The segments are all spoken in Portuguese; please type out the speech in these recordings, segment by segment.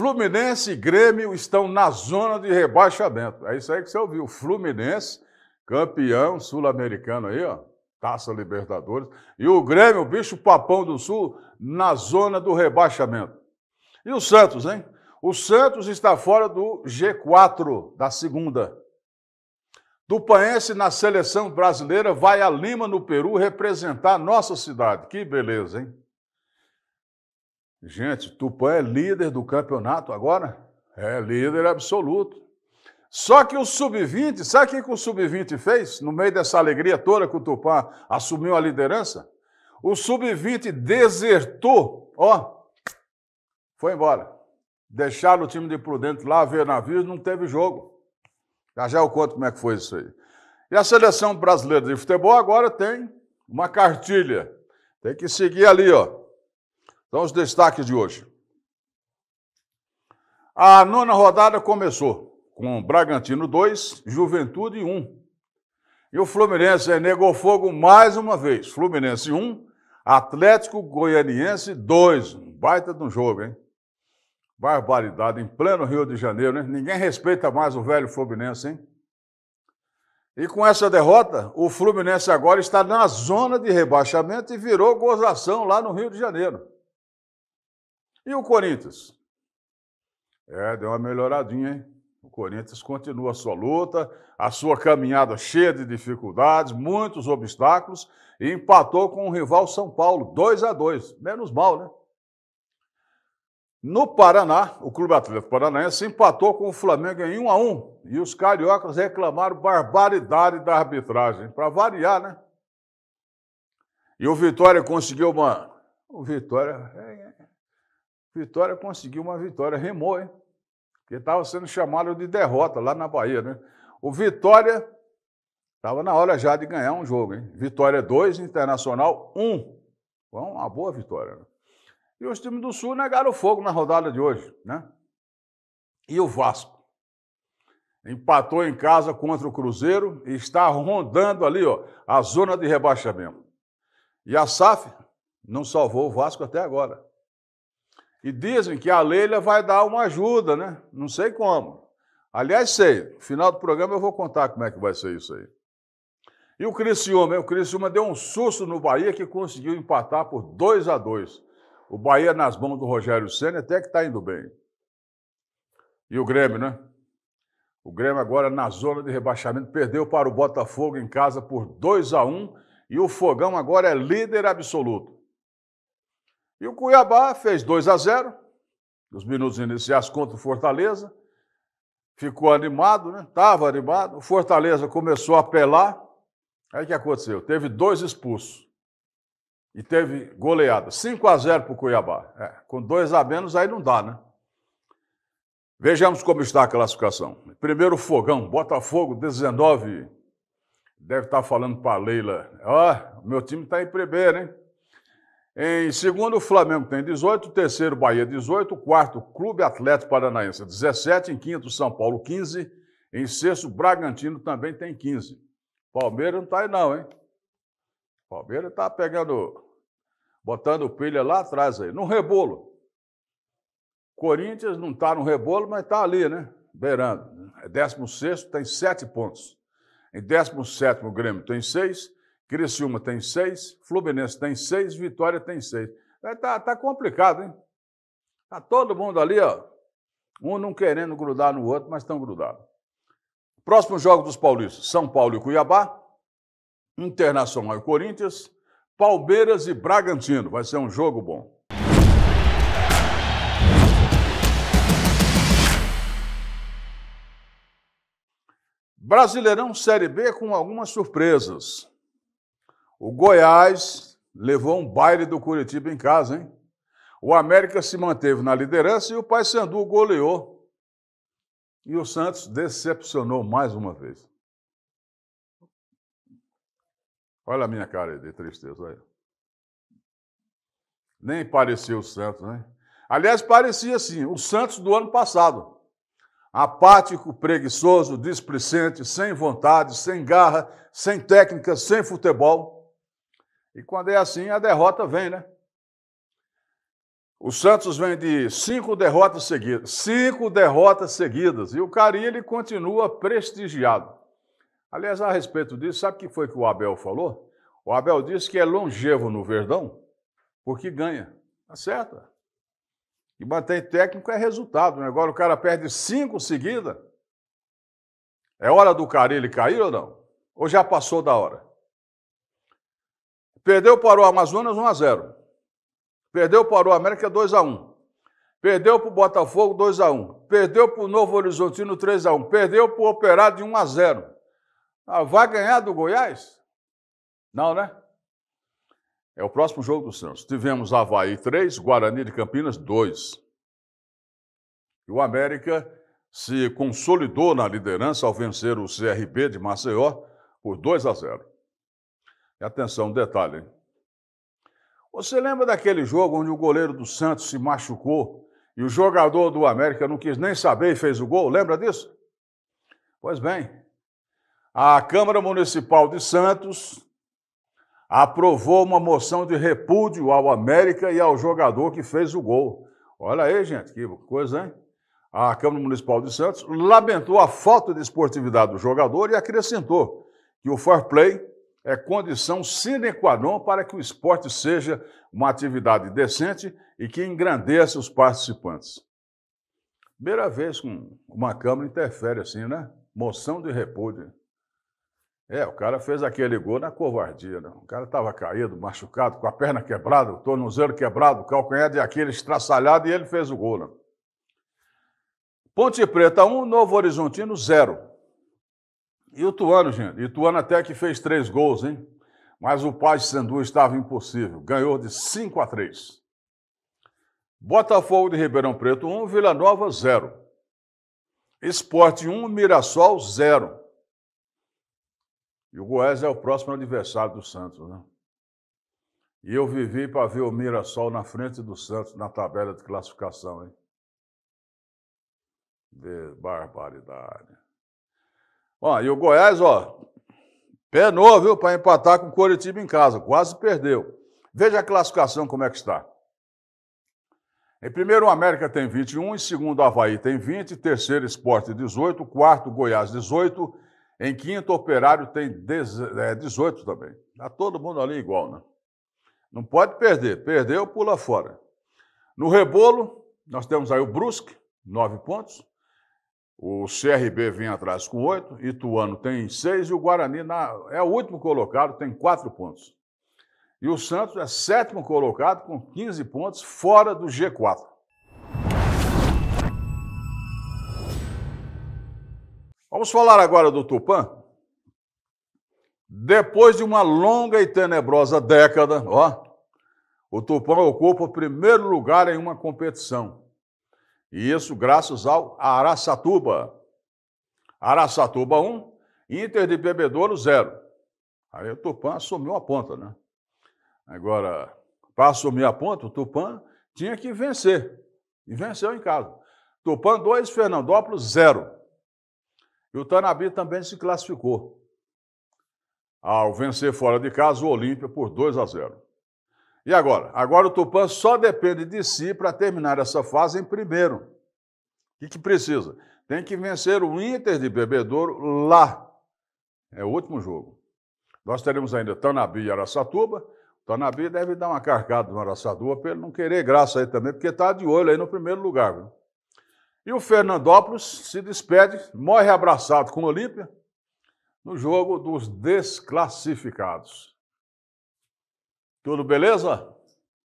Fluminense e Grêmio estão na zona de rebaixamento. É isso aí que você ouviu. Fluminense, campeão sul-americano aí, ó. Taça Libertadores. E o Grêmio, bicho papão do Sul, na zona do rebaixamento. E o Santos, hein? O Santos está fora do G4 da segunda. Tupanense na seleção brasileira vai a Lima, no Peru, representar a nossa cidade. Que beleza, hein? Gente, Tupã é líder do campeonato agora? É líder absoluto. Só que o Sub-20, sabe o que o Sub-20 fez? No meio dessa alegria toda que o Tupã assumiu a liderança? O Sub-20 desertou, ó, foi embora. Deixaram o time de Prudente lá ver navios, não teve jogo. Já já eu conto como é que foi isso aí. E a seleção brasileira de futebol agora tem uma cartilha. Tem que seguir ali, ó. Então, os destaques de hoje. A nona rodada começou com Bragantino 2, Juventude 1. E o Fluminense negou fogo mais uma vez. Fluminense 1, Atlético Goianiense 2. Um baita de um jogo, hein? Barbaridade, em pleno Rio de Janeiro, né? Ninguém respeita mais o velho Fluminense, hein? E com essa derrota, o Fluminense agora está na zona de rebaixamento e virou gozação lá no Rio de Janeiro. E o Corinthians? É, deu uma melhoradinha, hein? O Corinthians continua a sua luta, a sua caminhada cheia de dificuldades, muitos obstáculos, e empatou com o rival São Paulo, 2 a 2 Menos mal, né? No Paraná, o Clube Atlético Paranaense empatou com o Flamengo em 1 a 1 e os cariocas reclamaram barbaridade da arbitragem, para variar, né? E o Vitória conseguiu uma. O Vitória é, é, Vitória conseguiu uma vitória, remou, hein? Porque estava sendo chamado de derrota lá na Bahia, né? O Vitória estava na hora já de ganhar um jogo, hein? Vitória 2, Internacional 1. Um. Foi uma boa vitória. Né? E os times do Sul negaram fogo na rodada de hoje, né? E o Vasco? Empatou em casa contra o Cruzeiro e está rondando ali, ó, a zona de rebaixamento. E a SAF não salvou o Vasco até agora. E dizem que a Leila vai dar uma ajuda, né? Não sei como. Aliás, sei, no final do programa eu vou contar como é que vai ser isso aí. E o Criciúma, o Criciúma deu um susto no Bahia que conseguiu empatar por 2 a 2 O Bahia nas mãos do Rogério Senna até que está indo bem. E o Grêmio, né? O Grêmio agora na zona de rebaixamento perdeu para o Botafogo em casa por 2 a 1 e o Fogão agora é líder absoluto. E o Cuiabá fez 2 a 0 nos minutos iniciais contra o Fortaleza. Ficou animado, né? Estava animado. O Fortaleza começou a apelar. Aí o que aconteceu? Teve dois expulsos. E teve goleada. 5 a 0 para o Cuiabá. É, com dois a menos, aí não dá, né? Vejamos como está a classificação. Primeiro fogão, Botafogo 19. Deve estar tá falando para a Leila. Ó, oh, meu time está em primeiro, hein? Em segundo, o Flamengo tem 18, terceiro, Bahia 18, quarto, Clube Atlético Paranaense 17, em quinto, São Paulo 15, em sexto, Bragantino também tem 15. Palmeiras não está aí não, hein? Palmeiras está pegando, botando pilha lá atrás aí, no rebolo. Corinthians não está no rebolo, mas está ali, né? Beirando. Décimo sexto tem 7 pontos. Em 17 o Grêmio tem 6. Criciúma tem seis, Fluminense tem seis, Vitória tem seis. Está é, tá complicado, hein? Tá todo mundo ali, ó. Um não querendo grudar no outro, mas estão grudados. Próximo jogo dos paulistas: São Paulo e Cuiabá, Internacional e Corinthians, Palmeiras e Bragantino. Vai ser um jogo bom. Brasileirão Série B com algumas surpresas. O Goiás levou um baile do Curitiba em casa, hein? O América se manteve na liderança e o Paysandu goleou. E o Santos decepcionou mais uma vez. Olha a minha cara de tristeza aí. Nem parecia o Santos, né? Aliás, parecia assim, o Santos do ano passado. Apático, preguiçoso, displicente, sem vontade, sem garra, sem técnica, sem futebol. E quando é assim, a derrota vem, né? O Santos vem de cinco derrotas seguidas, cinco derrotas seguidas, e o Cari ele continua prestigiado. Aliás, a respeito disso, sabe o que foi que o Abel falou? O Abel disse que é longevo no Verdão, porque ganha. Tá certo? E mantém técnico é resultado. Né? Agora o cara perde cinco seguidas. É hora do Carilli cair ou não? Ou já passou da hora? Perdeu para o Amazonas 1 a 0. Perdeu para o América 2 a 1. Perdeu para o Botafogo 2 a 1. Perdeu para o Novo Horizontino 3 a 1. Perdeu para o Operário de 1 a 0. Ah, vai ganhar do Goiás? Não, né? É o próximo jogo do Santos. Tivemos Havaí 3, Guarani de Campinas 2. E o América se consolidou na liderança ao vencer o CRB de Maceió por 2 a 0. Atenção, um detalhe. Hein? Você lembra daquele jogo onde o goleiro do Santos se machucou e o jogador do América não quis nem saber e fez o gol? Lembra disso? Pois bem, a Câmara Municipal de Santos aprovou uma moção de repúdio ao América e ao jogador que fez o gol. Olha aí, gente, que coisa, hein? A Câmara Municipal de Santos lamentou a falta de esportividade do jogador e acrescentou que o fair play é condição sine qua non para que o esporte seja uma atividade decente e que engrandeça os participantes. Primeira vez que uma Câmara interfere assim, né? Moção de repúdio. É, o cara fez aquele gol na covardia, né? O cara estava caído, machucado, com a perna quebrada, o tornozelo quebrado, o calcanhar de aquele estraçalhado e ele fez o gol, né? Ponte Preta 1, Novo Horizontino 0. E o Tuano, gente? E o Tuano até que fez três gols, hein? Mas o Paz Sandu estava impossível. Ganhou de 5 a 3. Botafogo de Ribeirão Preto 1, um, Vila Nova 0. Esporte 1, um, Mirassol 0. E o Goiás é o próximo adversário do Santos, né? E eu vivi para ver o Mirassol na frente do Santos na tabela de classificação, hein? De barbaridade. Ó, e o Goiás, ó, pé novo, viu, para empatar com o Coritiba em casa, quase perdeu. Veja a classificação como é que está. Em primeiro, o América tem 21, em segundo, o Havaí tem 20, terceiro, Esporte 18, quarto, Goiás 18, em quinto, Operário tem 18 é, também. Está todo mundo ali igual, né? Não pode perder. Perdeu, pula fora. No rebolo, nós temos aí o Brusque, 9 pontos. O CRB vem atrás com oito, Ituano tem seis e o Guarani na, é o último colocado, tem quatro pontos. E o Santos é sétimo colocado com 15 pontos fora do G4. Vamos falar agora do Tupã. Depois de uma longa e tenebrosa década, ó, o Tupã ocupa o primeiro lugar em uma competição e isso graças ao Araçatuba. Araçatuba 1, Inter de Bebedouro 0. Aí o Tupã assumiu a ponta, né? Agora, para assumir a ponta, o Tupã tinha que vencer. E venceu em casa. Tupã 2, Fernandópolis 0. E o Tanabi também se classificou. Ao vencer fora de casa, o Olímpia por 2 a 0. E agora? Agora o Tupã só depende de si para terminar essa fase em primeiro. O que, que precisa? Tem que vencer o Inter de Bebedouro lá. É o último jogo. Nós teremos ainda Tanabi e Araçatuba. Tanabi deve dar uma cargada no Araçatuba para ele não querer graça aí também, porque está de olho aí no primeiro lugar. Viu? E o Fernandópolis se despede, morre abraçado com o Olímpia no jogo dos desclassificados. Tudo beleza?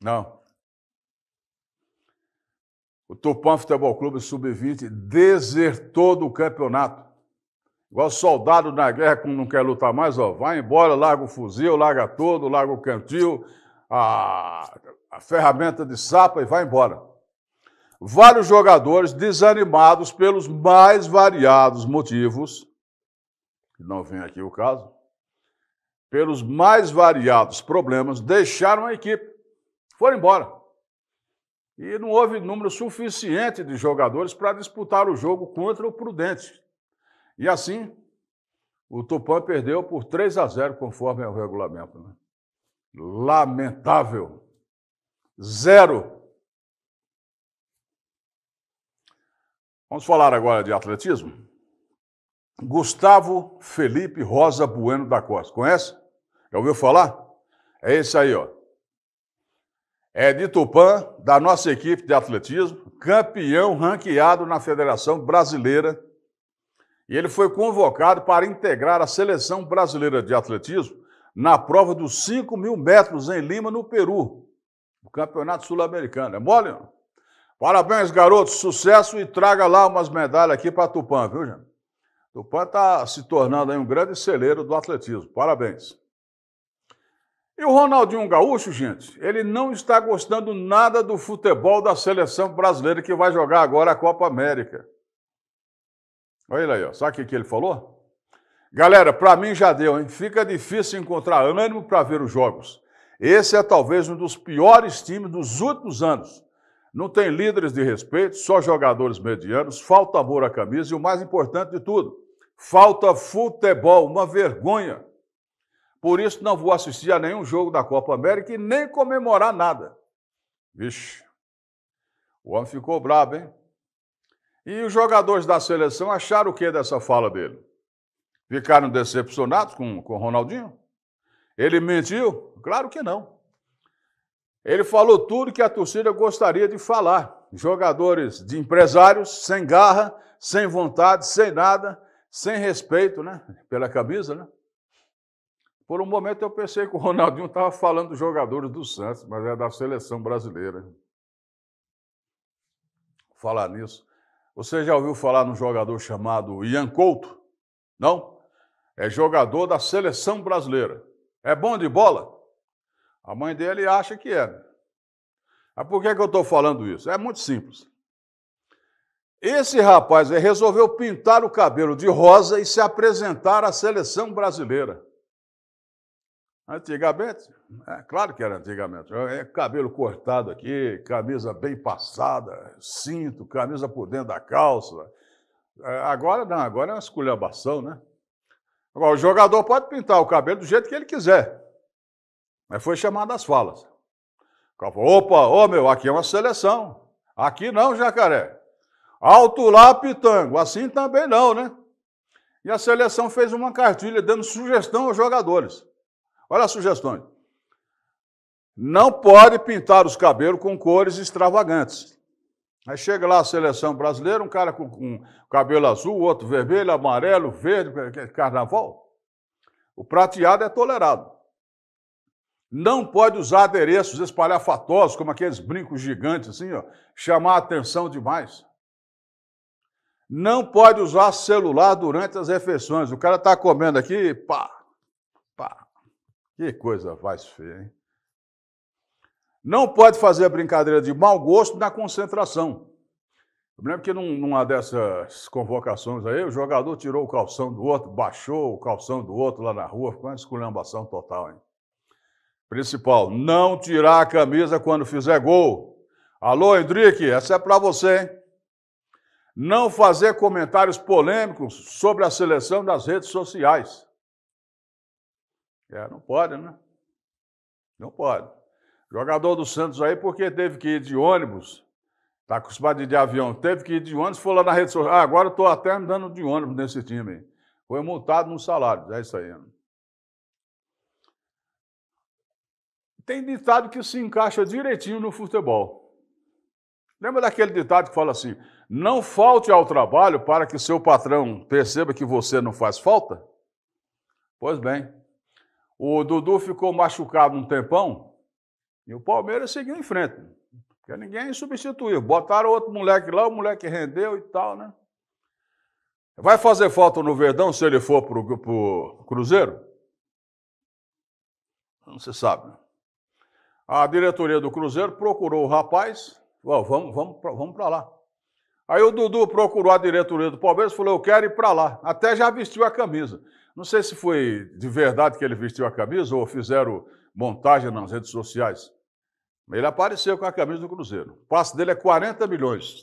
Não. O Tupã Futebol Clube Sub-20 desertou do campeonato. Igual soldado na guerra, quando não quer lutar mais, ó, vai embora, larga o fuzil, larga todo, larga o cantil, a, a ferramenta de sapa e vai embora. Vários jogadores desanimados pelos mais variados motivos, que não vem aqui o caso, pelos mais variados problemas, deixaram a equipe, foram embora. E não houve número suficiente de jogadores para disputar o jogo contra o Prudente. E assim, o Tupã perdeu por 3 a 0, conforme é o regulamento. Né? Lamentável. Zero. Vamos falar agora de atletismo? Gustavo Felipe Rosa Bueno da Costa. Conhece? Já ouviu falar? É esse aí, ó. É de Tupã, da nossa equipe de atletismo, campeão ranqueado na Federação Brasileira. E ele foi convocado para integrar a Seleção Brasileira de Atletismo na prova dos 5 mil metros em Lima, no Peru. O Campeonato Sul-Americano. É mole? Não? Parabéns, garoto, Sucesso e traga lá umas medalhas aqui para Tupã, viu, gente? Tupã está se tornando um grande celeiro do atletismo. Parabéns. E o Ronaldinho Gaúcho, gente, ele não está gostando nada do futebol da seleção brasileira que vai jogar agora a Copa América. Olha ele aí, ó. sabe o que ele falou? Galera, para mim já deu, hein? Fica difícil encontrar ânimo para ver os jogos. Esse é talvez um dos piores times dos últimos anos. Não tem líderes de respeito, só jogadores medianos, falta amor à camisa e o mais importante de tudo, falta futebol, uma vergonha. Por isso não vou assistir a nenhum jogo da Copa América e nem comemorar nada. Vixe, o homem ficou brabo, hein? E os jogadores da seleção acharam o que dessa fala dele? Ficaram decepcionados com o Ronaldinho? Ele mentiu? Claro que não. Ele falou tudo que a torcida gostaria de falar. Jogadores de empresários, sem garra, sem vontade, sem nada, sem respeito, né? Pela camisa, né? Por um momento eu pensei que o Ronaldinho estava falando dos jogadores do Santos, mas é da seleção brasileira. Falar nisso. Você já ouviu falar num jogador chamado Ian Couto? Não? É jogador da seleção brasileira. É bom de bola? A mãe dele acha que é. Mas por que, é que eu estou falando isso? É muito simples. Esse rapaz resolveu pintar o cabelo de rosa e se apresentar à seleção brasileira. Antigamente, é claro que era antigamente, é cabelo cortado aqui, camisa bem passada, cinto, camisa por dentro da calça. É, agora não, agora é uma esculhambação, né? Agora, o jogador pode pintar o cabelo do jeito que ele quiser. Mas foi chamado às falas. Falou, Opa, ô meu, aqui é uma seleção. Aqui não, jacaré. Alto lá, pitango. Assim também não, né? E a seleção fez uma cartilha dando sugestão aos jogadores. Olha as sugestões. Não pode pintar os cabelos com cores extravagantes. Aí chega lá a seleção brasileira, um cara com, com cabelo azul, outro vermelho, amarelo, verde, é, é carnaval. O prateado é tolerado. Não pode usar adereços espalhafatosos, como aqueles brincos gigantes, assim, ó, chamar a atenção demais. Não pode usar celular durante as refeições. O cara está comendo aqui, pá, que coisa mais feia, hein? Não pode fazer brincadeira de mau gosto na concentração. Eu lembro que numa dessas convocações aí, o jogador tirou o calção do outro, baixou o calção do outro lá na rua, ficou uma esculhambação total, hein? Principal, não tirar a camisa quando fizer gol. Alô, Henrique, essa é para você, hein? Não fazer comentários polêmicos sobre a seleção nas redes sociais. É, não pode, né? Não pode. Jogador do Santos aí, porque teve que ir de ônibus, Tá acostumado de, ir de avião, teve que ir de ônibus, foi lá na rede social. Ah, agora estou até andando de ônibus nesse time. Foi multado no salário, é isso aí. Né? Tem ditado que se encaixa direitinho no futebol. Lembra daquele ditado que fala assim: não falte ao trabalho para que seu patrão perceba que você não faz falta? Pois bem, o Dudu ficou machucado um tempão e o Palmeiras seguiu em frente. Porque ninguém substituiu. Botaram outro moleque lá, o moleque rendeu e tal, né? Vai fazer falta no Verdão se ele for pro Cruzeiro? Não se sabe. A diretoria do Cruzeiro procurou o rapaz, oh, vamos, vamos, vamos para lá. Aí o Dudu procurou a diretoria do Palmeiras e falou: Eu quero ir para lá. Até já vestiu a camisa. Não sei se foi de verdade que ele vestiu a camisa ou fizeram montagem nas redes sociais. Ele apareceu com a camisa do Cruzeiro. O passe dele é 40 milhões.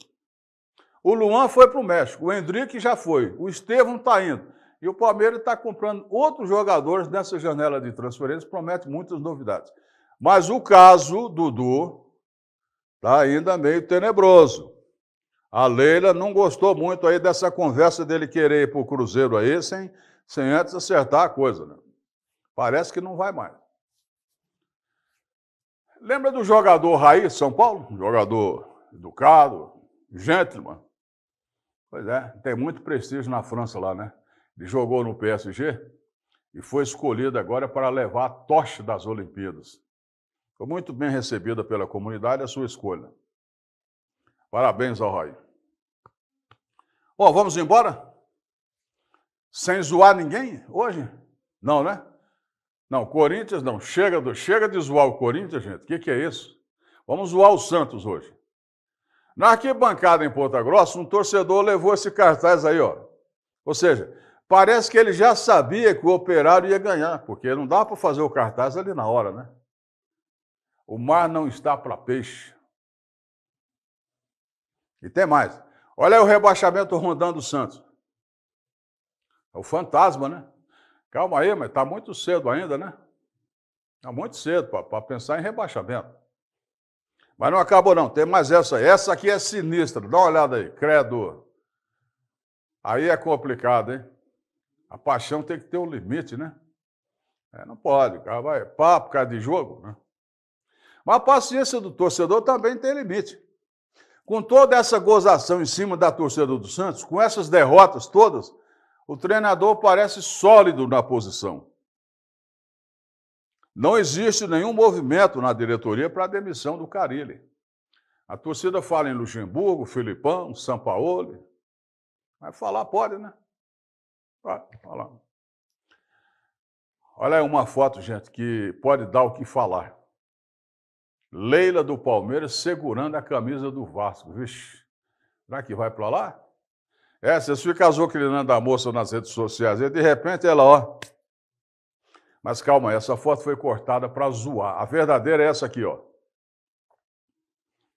O Luan foi para o México, o Henrique já foi, o Estevão está indo. E o Palmeiras está comprando outros jogadores nessa janela de transferência, promete muitas novidades. Mas o caso Dudu está ainda meio tenebroso. A Leila não gostou muito aí dessa conversa dele querer ir para o Cruzeiro aí, sem, sem antes acertar a coisa. Né? Parece que não vai mais. Lembra do jogador Raiz, São Paulo? jogador educado, gentleman. Pois é, tem muito prestígio na França lá, né? Ele jogou no PSG e foi escolhido agora para levar a tocha das Olimpíadas. Foi muito bem recebida pela comunidade a sua escolha. Parabéns ao Raí. Ó, oh, vamos embora? sem zoar ninguém hoje? Não, né? Não, Corinthians não. Chega, do, chega de zoar o Corinthians, gente. O que, que é isso? Vamos zoar o Santos hoje. Na arquibancada em Ponta Grossa, um torcedor levou esse cartaz aí, ó. Ou seja, parece que ele já sabia que o operário ia ganhar, porque não dá para fazer o cartaz ali na hora, né? O mar não está para peixe. E tem mais. Olha aí o rebaixamento rondando o Santos. É o fantasma, né? Calma aí, mas está muito cedo ainda, né? Está muito cedo para pensar em rebaixamento. Mas não acabou, não. Tem mais essa aí. Essa aqui é sinistra. Dá uma olhada aí. Credo. Aí é complicado, hein? A paixão tem que ter um limite, né? É, não pode. O cara vai papo por causa de jogo, né? Mas a paciência do torcedor também tem limite. Com toda essa gozação em cima da torcida do Santos, com essas derrotas todas, o treinador parece sólido na posição. Não existe nenhum movimento na diretoria para a demissão do Carilli. A torcida fala em Luxemburgo, Filipão, Sampaoli. Vai falar, pode, né? Vai falar. Olha aí uma foto, gente, que pode dar o que falar. Leila do Palmeiras segurando a camisa do Vasco. Vixe, será que vai para lá? É, se você casou criando da moça nas redes sociais, e de repente ela, ó. Mas calma, essa foto foi cortada para zoar. A verdadeira é essa aqui, ó.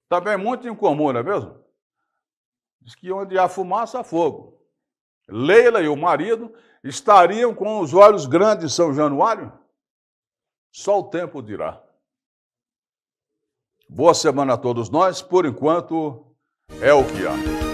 Também tá muito incomum, não é mesmo? Diz que onde há fumaça, há fogo. Leila e o marido estariam com os olhos grandes em São Januário? Só o tempo dirá. Boa semana a todos nós. Por enquanto, é o que há.